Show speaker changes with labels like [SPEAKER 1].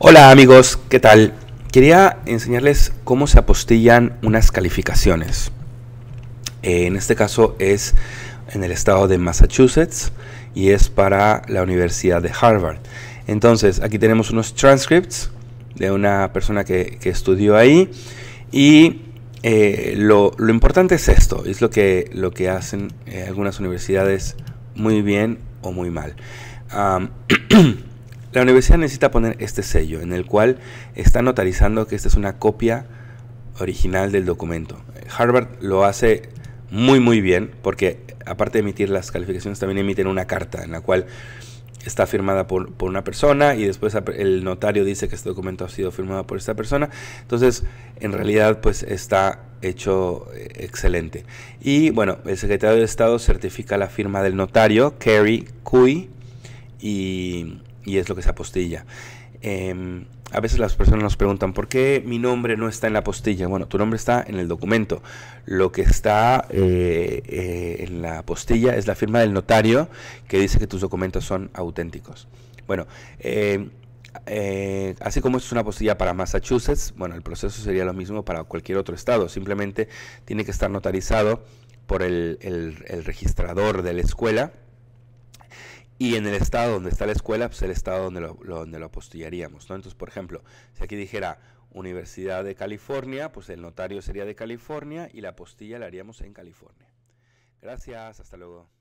[SPEAKER 1] Hola amigos, ¿qué tal? Quería enseñarles cómo se apostillan unas calificaciones. Eh, en este caso es en el estado de Massachusetts y es para la Universidad de Harvard. Entonces, aquí tenemos unos transcripts de una persona que, estudió ahí y eh, lo, importante es esto, es lo que, lo que hacen eh, algunas universidades muy bien o muy mal. La universidad necesita poner este sello en el cual está notarizando que esta es una copia original del documento. Harvard lo hace muy muy bien porque aparte de emitir las calificaciones también emiten una carta en la cual está firmada por, una persona y después el notario dice que este documento ha sido firmado por esta persona. Entonces, en realidad, pues está hecho eh, excelente. Y bueno, el secretario de Estado certifica la firma del notario, Kerry Cui, y y es lo que se apostilla. Em, a veces las personas nos preguntan, ¿por qué mi nombre no está en la postilla? Bueno, tu nombre está en el documento. Lo que está eh, eh, en la postilla es la firma del notario que dice que tus documentos son auténticos. Bueno, em, eh, así como es una postilla para Massachusetts, bueno, el proceso sería lo mismo para cualquier otro estado. Simplemente tiene que estar notarizado por el, el registrador de la escuela y en el estado donde está la escuela, pues el estado donde lo, donde apostillaríamos, ¿no? Entonces, por ejemplo, si aquí dijera Universidad de California, pues el notario sería de California y la apostilla la haríamos en California. Gracias, hasta luego.